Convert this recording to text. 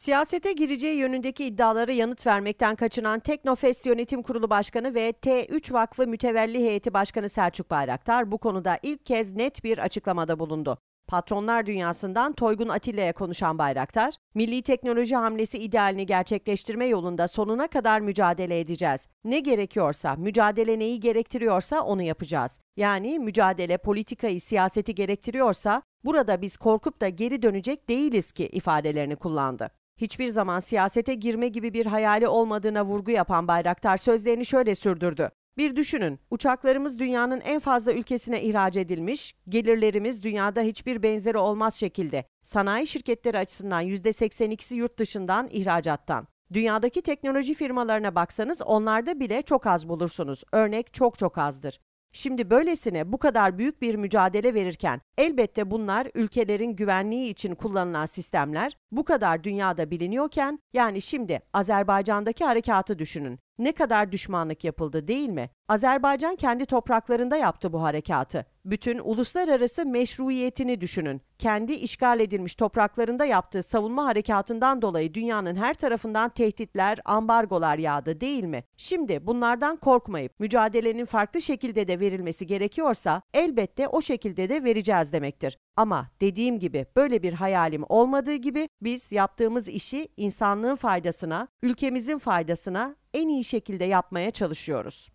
Siyasete gireceği yönündeki iddialara yanıt vermekten kaçınan Teknofest Yönetim Kurulu Başkanı ve T3 Vakfı Mütevelli Heyeti Başkanı Selçuk Bayraktar bu konuda ilk kez net bir açıklamada bulundu. Patronlar dünyasından Toygun Atilla'ya konuşan Bayraktar, milli teknoloji hamlesi idealini gerçekleştirme yolunda sonuna kadar mücadele edeceğiz. Ne gerekiyorsa, mücadele neyi gerektiriyorsa onu yapacağız. Yani mücadele politikayı, siyaseti gerektiriyorsa burada biz korkup da geri dönecek değiliz ki ifadelerini kullandı hiçbir zaman siyasete girme gibi bir hayali olmadığına vurgu yapan Bayraktar sözlerini şöyle sürdürdü. Bir düşünün, uçaklarımız dünyanın en fazla ülkesine ihraç edilmiş, gelirlerimiz dünyada hiçbir benzeri olmaz şekilde. Sanayi şirketleri açısından %82'si yurt dışından ihracattan. Dünyadaki teknoloji firmalarına baksanız onlarda bile çok az bulursunuz. Örnek çok çok azdır. Şimdi böylesine bu kadar büyük bir mücadele verirken elbette bunlar ülkelerin güvenliği için kullanılan sistemler bu kadar dünyada biliniyorken yani şimdi Azerbaycan'daki harekatı düşünün ne kadar düşmanlık yapıldı değil mi? Azerbaycan kendi topraklarında yaptı bu harekatı. Bütün uluslararası meşruiyetini düşünün. Kendi işgal edilmiş topraklarında yaptığı savunma harekatından dolayı dünyanın her tarafından tehditler, ambargolar yağdı değil mi? Şimdi bunlardan korkmayıp mücadelenin farklı şekilde de verilmesi gerekiyorsa elbette o şekilde de vereceğiz demektir. Ama dediğim gibi böyle bir hayalim olmadığı gibi biz yaptığımız işi insanlığın faydasına, ülkemizin faydasına en iyi şekilde yapmaya çalışıyoruz.